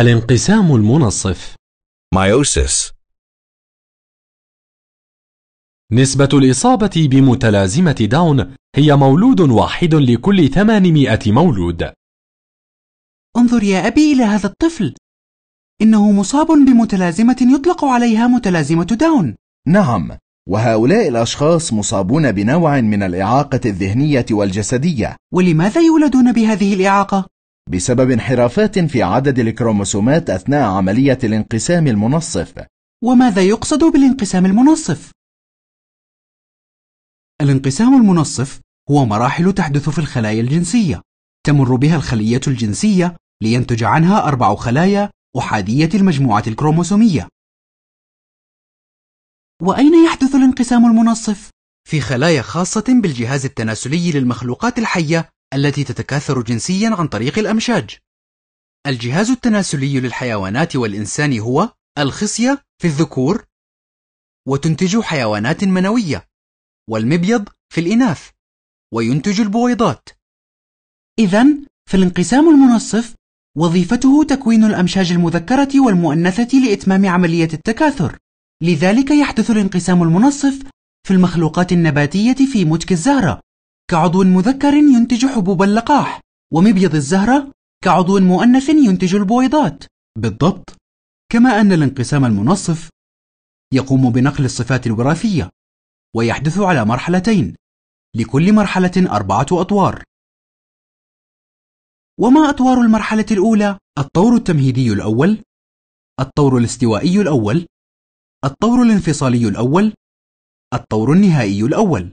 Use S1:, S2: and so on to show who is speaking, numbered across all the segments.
S1: الانقسام المنصف meiosis نسبة الإصابة بمتلازمة داون هي مولود واحد لكل 800 مولود انظر يا أبي إلى هذا الطفل إنه مصاب بمتلازمة يطلق عليها متلازمة
S2: داون نعم وهؤلاء الأشخاص مصابون بنوع من الإعاقة الذهنية والجسدية ولماذا يولدون بهذه الإعاقة؟ بسبب انحرافات في عدد الكروموسومات أثناء عملية الانقسام المنصف وماذا يقصد
S1: بالانقسام المنصف؟
S2: الانقسام المنصف
S1: هو مراحل تحدث في الخلايا الجنسية تمر بها الخلية الجنسية لينتج عنها أربع خلايا أحادية المجموعة الكروموسومية وأين يحدث الانقسام المنصف؟ في خلايا خاصة بالجهاز التناسلي للمخلوقات الحية التي تتكاثر جنسيا عن طريق الأمشاج الجهاز التناسلي للحيوانات والإنسان هو الخصية في الذكور وتنتج حيوانات منوية والمبيض في الإناث وينتج البويضات إذا فالانقسام المنصف وظيفته تكوين الأمشاج المذكرة والمؤنثة لإتمام عملية التكاثر لذلك يحدث الانقسام المنصف في المخلوقات النباتية في متك الزهرة كعضو مذكر ينتج حبوب اللقاح ومبيض الزهرة كعضو مؤنث ينتج البويضات بالضبط كما أن الانقسام المنصف يقوم بنقل الصفات الوراثية ويحدث على مرحلتين لكل مرحلة أربعة أطوار وما أطوار المرحلة الأولى؟ الطور التمهيدي الأول الطور الاستوائي الأول الطور
S2: الانفصالي الأول الطور النهائي الأول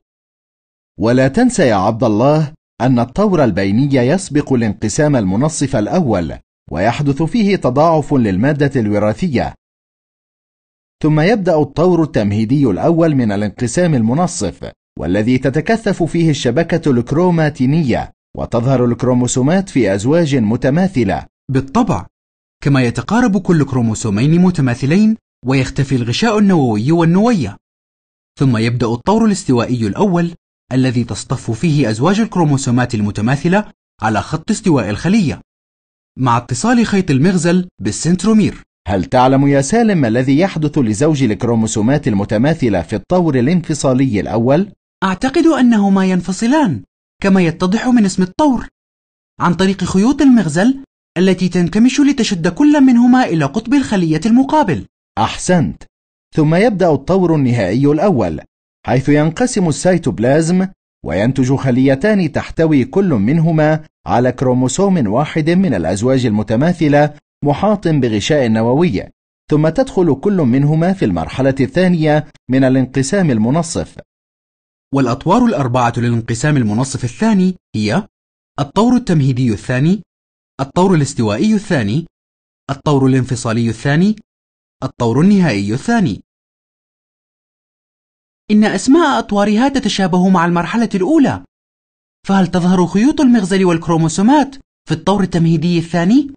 S2: ولا تنس يا عبد الله أن الطور البيني يسبق الانقسام المنصف الأول ويحدث فيه تضاعف للمادة الوراثية ثم يبدأ الطور التمهيدي الأول من الانقسام المنصف والذي تتكثف فيه الشبكة الكروماتينية وتظهر الكروموسومات في أزواج متماثلة
S1: بالطبع كما يتقارب كل كروموسومين متماثلين ويختفي الغشاء النووي والنوية ثم يبدأ الطور الاستوائي الأول الذي تصطف فيه أزواج الكروموسومات المتماثلة على خط استواء الخلية مع اتصال
S2: خيط المغزل بالسنترومير هل تعلم يا سالم ما الذي يحدث لزوج الكروموسومات المتماثلة في الطور الانفصالي الأول؟ أعتقد أنهما ينفصلان
S1: كما يتضح من اسم الطور عن طريق خيوط المغزل التي
S2: تنكمش لتشد كل منهما إلى قطب الخلية المقابل أحسنت ثم يبدأ الطور النهائي الأول حيث ينقسم السيتوبلازم وينتج خليتان تحتوي كل منهما على كروموسوم واحد من الأزواج المتماثلة محاط بغشاء نووي ثم تدخل كل منهما في المرحلة الثانية من الانقسام المنصف
S1: والأطوار الأربعة للانقسام المنصف الثاني هي الطور التمهيدي الثاني الطور الاستوائي الثاني الطور الانفصالي الثاني الطور النهائي الثاني إن أسماء أطوارها تتشابه مع المرحلة الأولى فهل تظهر خيوط المغزل والكروموسومات في الطور التمهيدي الثاني؟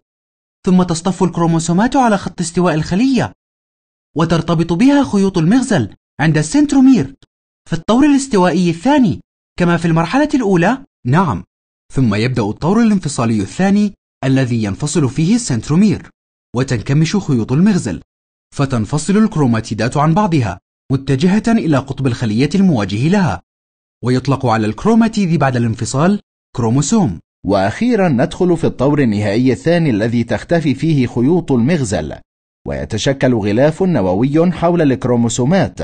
S1: ثم تصطف الكروموسومات على خط استواء الخلية وترتبط بها خيوط المغزل عند السنترومير في الطور الاستوائي الثاني كما في المرحلة الأولى نعم ثم يبدأ الطور الانفصالي الثاني الذي ينفصل فيه السنترومير وتنكمش خيوط المغزل فتنفصل الكروماتيدات عن بعضها متجهة إلى قطب الخلية المواجه لها ويطلق على الكروماتيد
S2: بعد الانفصال كروموسوم وأخيرا ندخل في الطور النهائي الثاني الذي تختفي فيه خيوط المغزل ويتشكل غلاف نووي حول الكروموسومات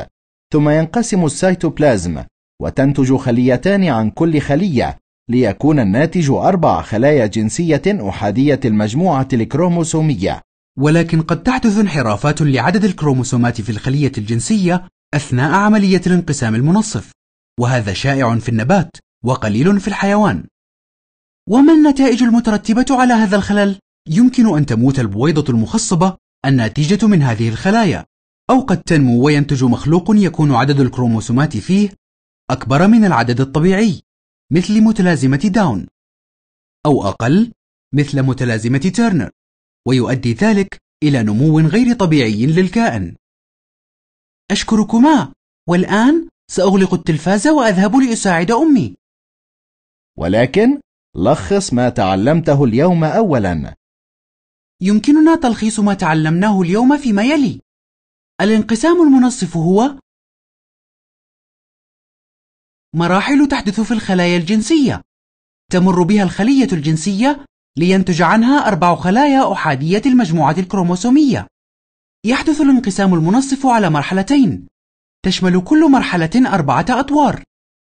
S2: ثم ينقسم السيتوبلازم وتنتج خليتان عن كل خلية ليكون الناتج أربع خلايا جنسية أحادية المجموعة الكروموسومية
S1: ولكن قد تحدث انحرافات لعدد الكروموسومات في الخلية الجنسية أثناء عملية الانقسام المنصف وهذا شائع في النبات وقليل في الحيوان وما النتائج المترتبة على هذا الخلل؟ يمكن أن تموت البويضة المخصبة الناتجة من هذه الخلايا أو قد تنمو وينتج مخلوق يكون عدد الكروموسومات فيه أكبر من العدد الطبيعي مثل متلازمة داون أو أقل مثل متلازمة تيرنر ويؤدي ذلك إلى نمو غير طبيعي للكائن
S2: أشكركما والآن سأغلق التلفاز وأذهب لأساعد أمي ولكن لخص ما تعلمته اليوم أولا
S1: يمكننا تلخيص ما تعلمناه اليوم فيما يلي الانقسام المنصف هو مراحل تحدث في الخلايا الجنسية تمر بها الخلية الجنسية لينتج عنها أربع خلايا أحادية المجموعة الكروموسومية. يحدث الانقسام المنصف على مرحلتين، تشمل كل مرحلة أربعة أطوار.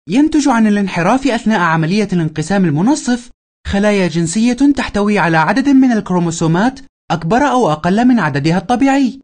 S1: ينتج عن الانحراف أثناء عملية الانقسام المنصف خلايا جنسية تحتوي على عدد من الكروموسومات أكبر أو أقل من عددها الطبيعي.